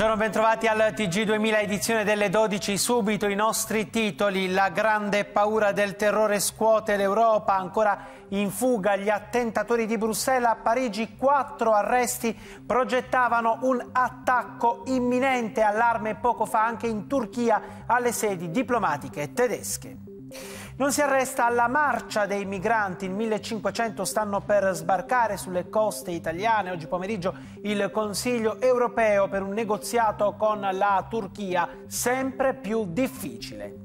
Buongiorno, bentrovati al TG2000 edizione delle 12. Subito i nostri titoli. La grande paura del terrore scuote l'Europa. Ancora in fuga gli attentatori di Bruxelles. A Parigi quattro arresti progettavano un attacco imminente. Allarme poco fa anche in Turchia alle sedi diplomatiche tedesche. Non si arresta alla marcia dei migranti, in 1500 stanno per sbarcare sulle coste italiane. Oggi pomeriggio il Consiglio europeo per un negoziato con la Turchia sempre più difficile.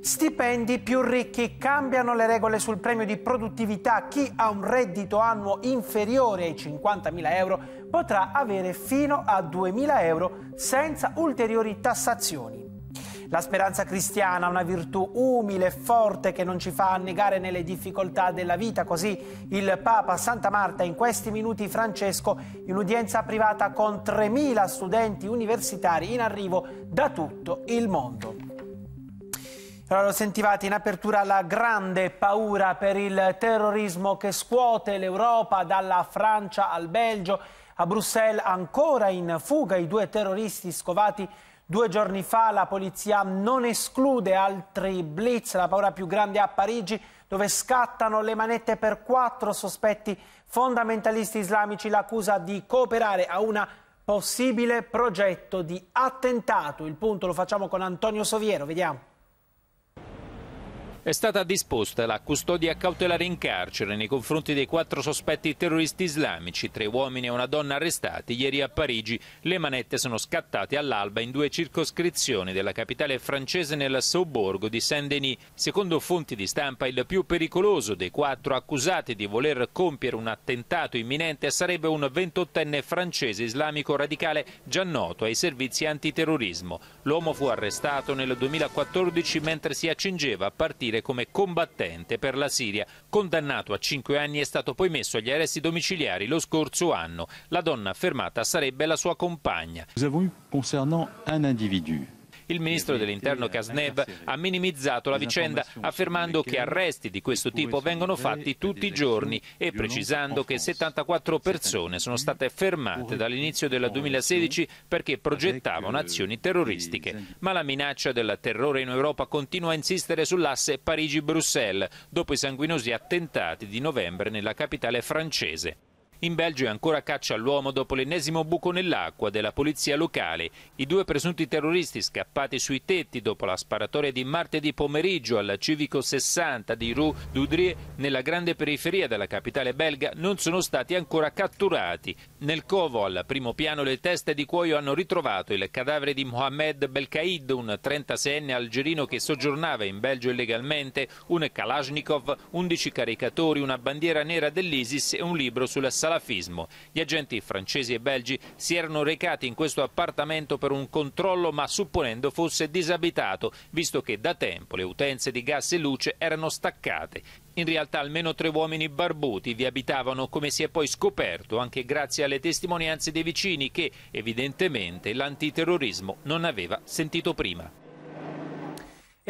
Stipendi più ricchi cambiano le regole sul premio di produttività. Chi ha un reddito annuo inferiore ai 50.000 euro potrà avere fino a 2.000 euro senza ulteriori tassazioni. La speranza cristiana, una virtù umile e forte che non ci fa annegare nelle difficoltà della vita. Così il Papa Santa Marta in questi minuti Francesco in udienza privata con 3.000 studenti universitari in arrivo da tutto il mondo. Allora, lo sentivate in apertura la grande paura per il terrorismo che scuote l'Europa dalla Francia al Belgio. A Bruxelles ancora in fuga i due terroristi scovati Due giorni fa la polizia non esclude altri blitz, la paura più grande a Parigi, dove scattano le manette per quattro sospetti fondamentalisti islamici, l'accusa di cooperare a una possibile progetto di attentato. Il punto lo facciamo con Antonio Soviero, vediamo. È stata disposta la custodia cautelare in carcere nei confronti dei quattro sospetti terroristi islamici, tre uomini e una donna arrestati ieri a Parigi. Le manette sono scattate all'alba in due circoscrizioni della capitale francese nel sobborgo di Saint-Denis. Secondo fonti di stampa il più pericoloso dei quattro accusati di voler compiere un attentato imminente sarebbe un 28enne francese islamico radicale già noto ai servizi antiterrorismo. L'uomo fu arrestato nel 2014 mentre si accingeva a partire servire come combattente per la Siria. Condannato a 5 anni è stato poi messo agli arresti domiciliari lo scorso anno. La donna affermata sarebbe la sua compagna. Nous avons eu concernant un individu il ministro dell'interno Kasnev ha minimizzato la vicenda affermando che arresti di questo tipo vengono fatti tutti i giorni e precisando che 74 persone sono state fermate dall'inizio del 2016 perché progettavano azioni terroristiche. Ma la minaccia del terrore in Europa continua a insistere sull'asse Parigi-Bruxelles dopo i sanguinosi attentati di novembre nella capitale francese. In Belgio è ancora caccia all'uomo dopo l'ennesimo buco nell'acqua della polizia locale. I due presunti terroristi scappati sui tetti dopo la sparatoria di martedì pomeriggio al civico 60 di Rue d'Udrie nella grande periferia della capitale belga non sono stati ancora catturati. Nel covo al primo piano le teste di cuoio hanno ritrovato il cadavere di Mohamed Belkaid, un 36enne algerino che soggiornava in Belgio illegalmente, un Kalashnikov, 11 caricatori, una bandiera nera dell'ISIS e un libro sulla salute salafismo. Gli agenti francesi e belgi si erano recati in questo appartamento per un controllo ma supponendo fosse disabitato, visto che da tempo le utenze di gas e luce erano staccate. In realtà almeno tre uomini barbuti vi abitavano, come si è poi scoperto, anche grazie alle testimonianze dei vicini che, evidentemente, l'antiterrorismo non aveva sentito prima.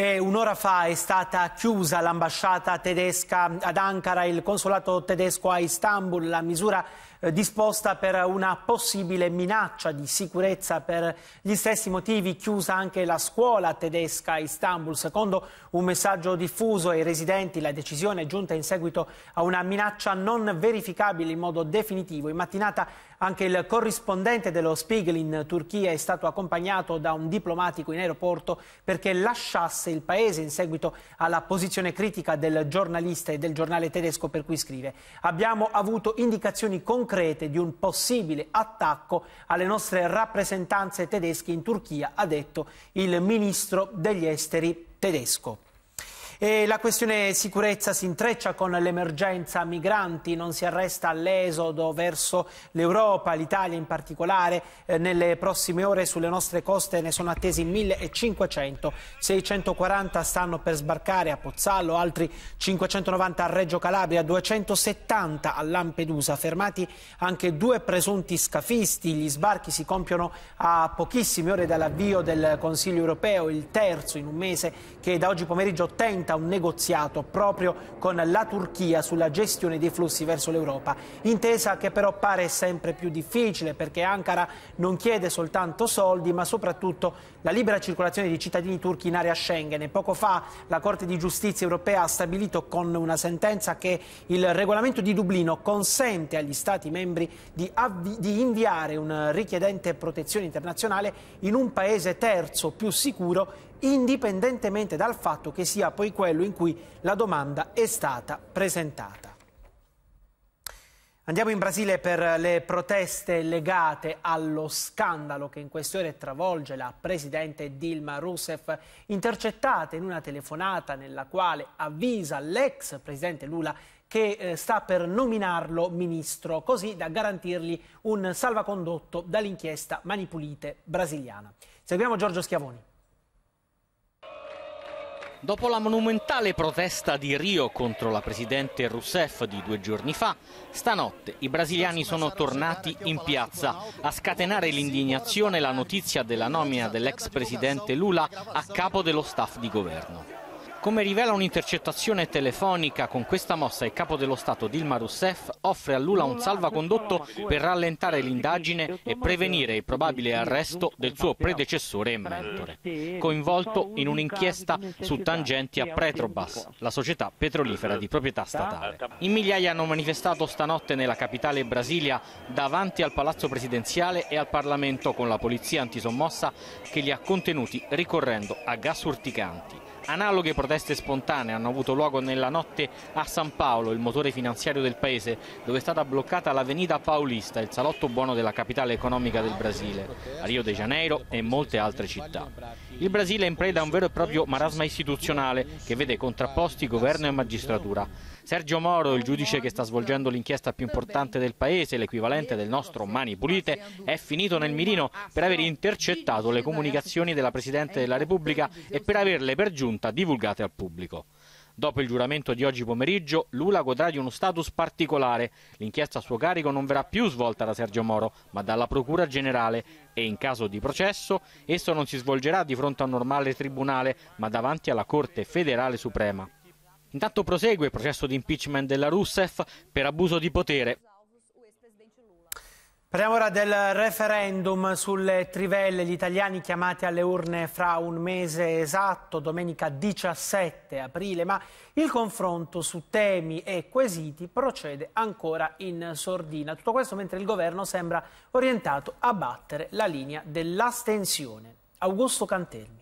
E un'ora fa è stata chiusa l'ambasciata tedesca ad Ankara, il consolato tedesco a Istanbul, la misura eh, disposta per una possibile minaccia di sicurezza per gli stessi motivi chiusa anche la scuola tedesca a Istanbul. Secondo un messaggio diffuso ai residenti la decisione è giunta in seguito a una minaccia non verificabile in modo definitivo. In mattinata anche il corrispondente dello Spiegel in Turchia è stato accompagnato da un diplomatico in aeroporto perché lasciasse il paese in seguito alla posizione critica del giornalista e del giornale tedesco per cui scrive. Abbiamo avuto indicazioni concrete concrete di un possibile attacco alle nostre rappresentanze tedesche in Turchia, ha detto il ministro degli esteri tedesco. E la questione sicurezza si intreccia con l'emergenza migranti, non si arresta l'esodo verso l'Europa, l'Italia in particolare. Eh, nelle prossime ore sulle nostre coste ne sono attesi 1500, 640 stanno per sbarcare a Pozzallo, altri 590 a Reggio Calabria, 270 a Lampedusa, fermati anche due presunti scafisti. Gli sbarchi si compiono a pochissime ore dall'avvio del Consiglio europeo, il terzo in un mese che da oggi pomeriggio tenta completa un negoziato proprio con la Turchia sulla gestione dei flussi verso l'Europa, intesa che però pare sempre più difficile perché Ankara non chiede soltanto soldi ma soprattutto la libera circolazione di cittadini turchi in area Schengen. E poco fa la Corte di Giustizia europea ha stabilito con una sentenza che il regolamento di Dublino consente agli Stati membri di, di inviare un richiedente protezione internazionale in un paese terzo più sicuro indipendentemente dal fatto che sia poi quello in cui la domanda è stata presentata. Andiamo in Brasile per le proteste legate allo scandalo che in queste ore travolge la presidente Dilma Rousseff, intercettata in una telefonata nella quale avvisa l'ex presidente Lula che eh, sta per nominarlo ministro, così da garantirgli un salvacondotto dall'inchiesta Manipulite brasiliana. Seguiamo Giorgio Schiavoni. Dopo la monumentale protesta di Rio contro la presidente Rousseff di due giorni fa, stanotte i brasiliani sono tornati in piazza a scatenare l'indignazione e la notizia della nomina dell'ex presidente Lula a capo dello staff di governo. Come rivela un'intercettazione telefonica, con questa mossa il capo dello Stato Dilma Rousseff offre a Lula un salvacondotto per rallentare l'indagine e prevenire il probabile arresto del suo predecessore e mentore, coinvolto in un'inchiesta su tangenti a Petrobras, la società petrolifera di proprietà statale. In migliaia hanno manifestato stanotte nella capitale Brasilia davanti al palazzo presidenziale e al Parlamento con la polizia antisommossa che li ha contenuti ricorrendo a gas urticanti. Analoghe proteste spontanee hanno avuto luogo nella notte a San Paolo, il motore finanziario del paese, dove è stata bloccata l'Avenida Paulista, il salotto buono della capitale economica del Brasile, a Rio de Janeiro e molte altre città. Il Brasile è in preda a un vero e proprio marasma istituzionale che vede contrapposti governo e magistratura. Sergio Moro, il giudice che sta svolgendo l'inchiesta più importante del paese, l'equivalente del nostro Mani Pulite, è finito nel mirino per aver intercettato le comunicazioni della Presidente della Repubblica e per averle per giunta divulgate al pubblico. Dopo il giuramento di oggi pomeriggio, Lula godrà di uno status particolare. L'inchiesta a suo carico non verrà più svolta da Sergio Moro, ma dalla Procura Generale e in caso di processo esso non si svolgerà di fronte a un normale tribunale, ma davanti alla Corte Federale Suprema. Intanto prosegue il processo di impeachment della Rousseff per abuso di potere. Parliamo ora del referendum sulle trivelle, gli italiani chiamati alle urne fra un mese esatto, domenica 17 aprile, ma il confronto su temi e quesiti procede ancora in sordina. Tutto questo mentre il governo sembra orientato a battere la linea dell'astensione. Augusto Cantelli.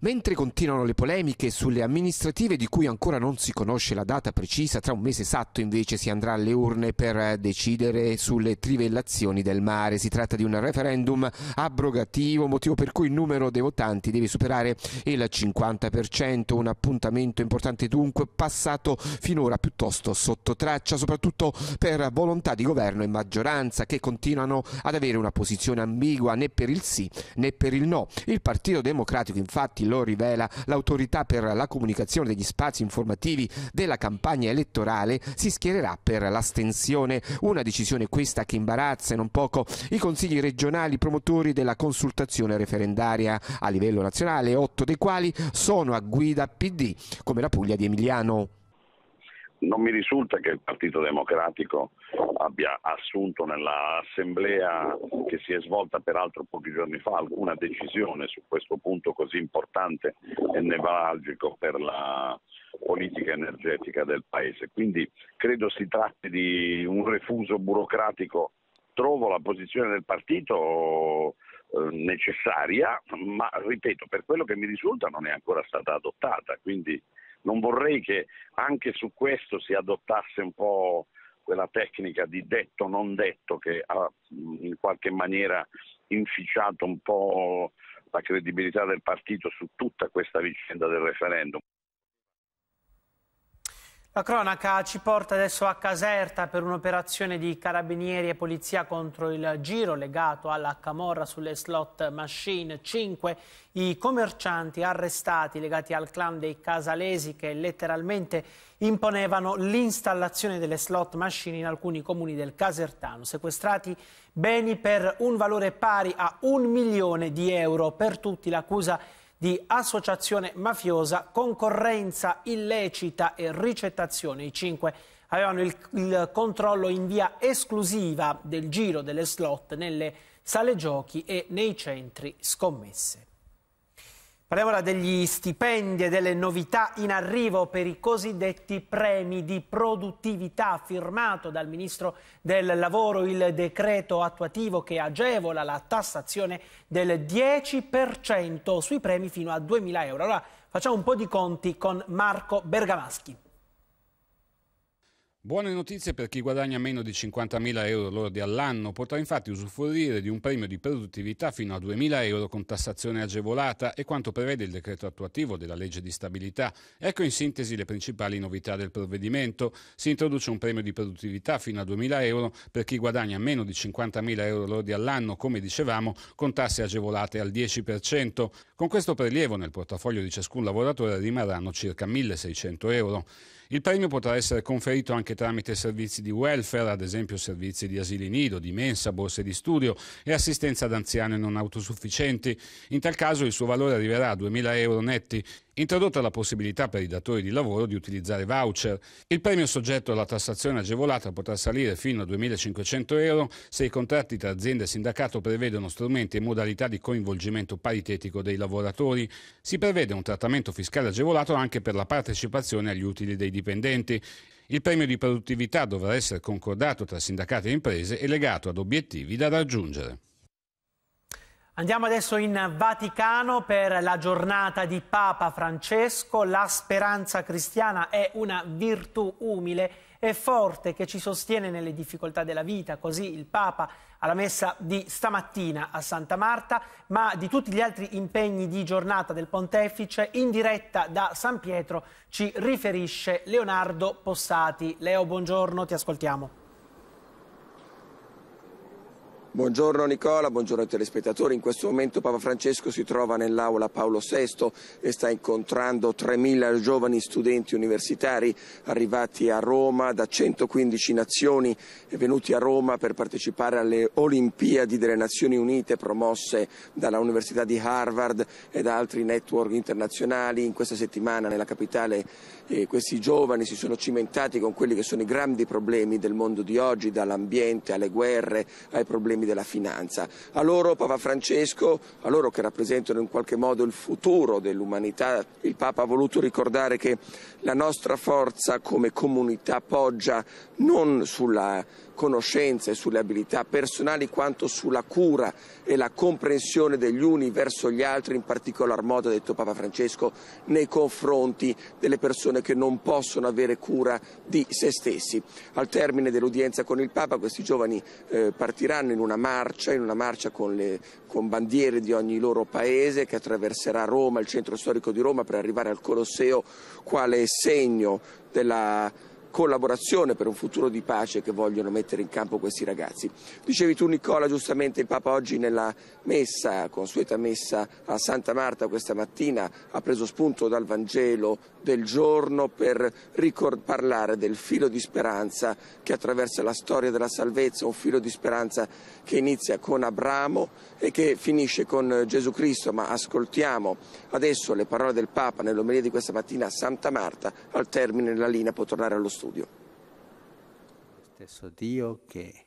Mentre continuano le polemiche sulle amministrative di cui ancora non si conosce la data precisa, tra un mese esatto invece si andrà alle urne per decidere sulle trivellazioni del mare. Si tratta di un referendum abrogativo, motivo per cui il numero dei votanti deve superare il 50%, un appuntamento importante dunque passato finora piuttosto sotto traccia, soprattutto per volontà di governo e maggioranza che continuano ad avere una posizione ambigua né per il sì né per il no. Il Partito Democratico infatti lo lo rivela l'autorità per la comunicazione degli spazi informativi della campagna elettorale, si schiererà per l'astensione. Una decisione questa che imbarazza e non poco i consigli regionali promotori della consultazione referendaria a livello nazionale, otto dei quali sono a guida PD, come la Puglia di Emiliano non mi risulta che il Partito Democratico abbia assunto nell'assemblea che si è svolta peraltro pochi giorni fa alcuna decisione su questo punto così importante e nevralgico per la politica energetica del Paese. Quindi credo si tratti di un refuso burocratico. Trovo la posizione del partito eh, necessaria, ma ripeto, per quello che mi risulta non è ancora stata adottata, quindi non vorrei che anche su questo si adottasse un po' quella tecnica di detto non detto che ha in qualche maniera inficiato un po' la credibilità del partito su tutta questa vicenda del referendum. La cronaca ci porta adesso a Caserta per un'operazione di carabinieri e polizia contro il giro legato alla camorra sulle slot machine. 5 i commercianti arrestati legati al clan dei Casalesi che letteralmente imponevano l'installazione delle slot machine in alcuni comuni del Casertano. Sequestrati beni per un valore pari a un milione di euro. Per tutti l'accusa di associazione mafiosa, concorrenza illecita e ricettazione. I cinque avevano il, il controllo in via esclusiva del giro delle slot nelle sale giochi e nei centri scommesse. Parliamo ora degli stipendi e delle novità in arrivo per i cosiddetti premi di produttività firmato dal Ministro del Lavoro il decreto attuativo che agevola la tassazione del 10% sui premi fino a 2.000 euro. Allora facciamo un po' di conti con Marco Bergamaschi. Buone notizie per chi guadagna meno di 50.000 euro lordi all'anno, potrà infatti usufruire di un premio di produttività fino a 2.000 euro con tassazione agevolata e quanto prevede il decreto attuativo della legge di stabilità. Ecco in sintesi le principali novità del provvedimento. Si introduce un premio di produttività fino a 2.000 euro per chi guadagna meno di 50.000 euro lordi all'anno, come dicevamo, con tasse agevolate al 10%. Con questo prelievo nel portafoglio di ciascun lavoratore rimarranno circa 1.600 euro. Il premio potrà essere conferito anche tramite servizi di welfare, ad esempio servizi di asili nido, di mensa, borse di studio e assistenza ad anziani non autosufficienti. In tal caso il suo valore arriverà a 2.000 euro netti introdotta la possibilità per i datori di lavoro di utilizzare voucher. Il premio soggetto alla tassazione agevolata potrà salire fino a 2.500 euro se i contratti tra azienda e sindacato prevedono strumenti e modalità di coinvolgimento paritetico dei lavoratori. Si prevede un trattamento fiscale agevolato anche per la partecipazione agli utili dei dipendenti. Il premio di produttività dovrà essere concordato tra sindacati e imprese e legato ad obiettivi da raggiungere. Andiamo adesso in Vaticano per la giornata di Papa Francesco. La speranza cristiana è una virtù umile e forte che ci sostiene nelle difficoltà della vita. Così il Papa alla messa di stamattina a Santa Marta, ma di tutti gli altri impegni di giornata del Pontefice, in diretta da San Pietro ci riferisce Leonardo Possati. Leo, buongiorno, ti ascoltiamo. Buongiorno Nicola, buongiorno ai telespettatori. In questo momento Papa Francesco si trova nell'aula Paolo VI e sta incontrando 3.000 giovani studenti universitari arrivati a Roma da 115 nazioni e venuti a Roma per partecipare alle Olimpiadi delle Nazioni Unite promosse dalla Università di Harvard e da altri network internazionali. In questa settimana nella capitale eh, questi giovani si sono cimentati con quelli che sono i grandi problemi del mondo di oggi, dall'ambiente alle guerre ai problemi della finanza. A loro Papa Francesco, a loro che rappresentano in qualche modo il futuro dell'umanità, il Papa ha voluto ricordare che la nostra forza come comunità poggia non sulla conoscenze, sulle abilità personali quanto sulla cura e la comprensione degli uni verso gli altri, in particolar modo, ha detto Papa Francesco, nei confronti delle persone che non possono avere cura di se stessi. Al termine dell'udienza con il Papa questi giovani eh, partiranno in una marcia, in una marcia con, le, con bandiere di ogni loro paese che attraverserà Roma, il centro storico di Roma, per arrivare al Colosseo quale segno della collaborazione per un futuro di pace che vogliono mettere in campo questi ragazzi. Dicevi tu Nicola, giustamente il Papa oggi nella messa, consueta messa a Santa Marta questa mattina, ha preso spunto dal Vangelo del giorno per parlare del filo di speranza che attraversa la storia della salvezza, un filo di speranza che inizia con Abramo e che finisce con Gesù Cristo, ma ascoltiamo adesso le parole del Papa nell'omelia di questa mattina a Santa Marta, al termine la linea può tornare allo studio studio. Lo stesso Dio che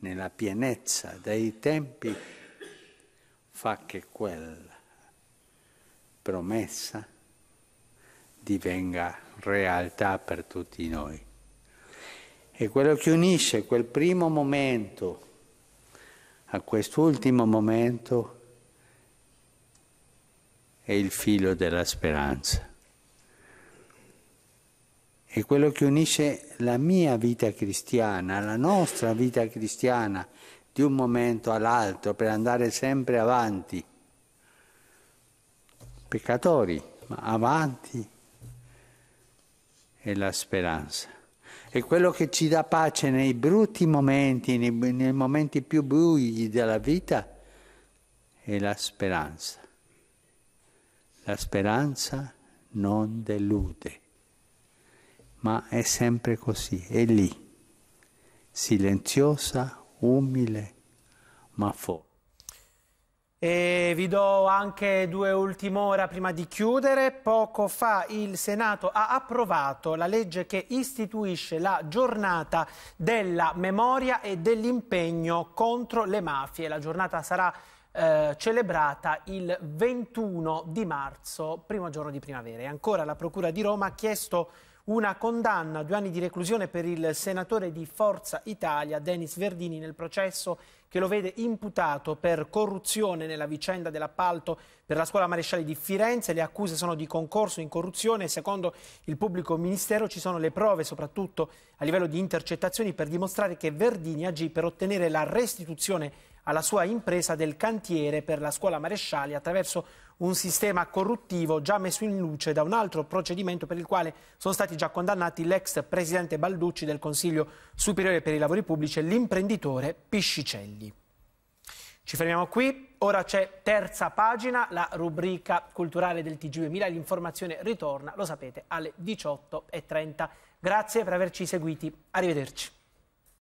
nella pienezza dei tempi fa che quella promessa divenga realtà per tutti noi. E quello che unisce quel primo momento a quest'ultimo momento è il filo della speranza è quello che unisce la mia vita cristiana, la nostra vita cristiana, di un momento all'altro per andare sempre avanti. Peccatori, ma avanti è la speranza. È quello che ci dà pace nei brutti momenti, nei, nei momenti più bui della vita, è la speranza. La speranza non delude ma è sempre così, è lì, silenziosa, umile, ma forte. E vi do anche due ultime ore prima di chiudere. Poco fa il Senato ha approvato la legge che istituisce la giornata della memoria e dell'impegno contro le mafie. La giornata sarà eh, celebrata il 21 di marzo, primo giorno di primavera. E ancora la Procura di Roma ha chiesto una condanna a due anni di reclusione per il senatore di Forza Italia, Denis Verdini, nel processo che lo vede imputato per corruzione nella vicenda dell'appalto per la scuola maresciale di Firenze. Le accuse sono di concorso in corruzione secondo il pubblico ministero ci sono le prove, soprattutto a livello di intercettazioni, per dimostrare che Verdini agì per ottenere la restituzione alla sua impresa del cantiere per la scuola Marescialli attraverso un sistema corruttivo già messo in luce da un altro procedimento per il quale sono stati già condannati l'ex presidente Balducci del Consiglio Superiore per i Lavori Pubblici e l'imprenditore Piscicelli. Ci fermiamo qui, ora c'è terza pagina, la rubrica culturale del TG2000, l'informazione ritorna, lo sapete, alle 18.30. Grazie per averci seguiti, arrivederci.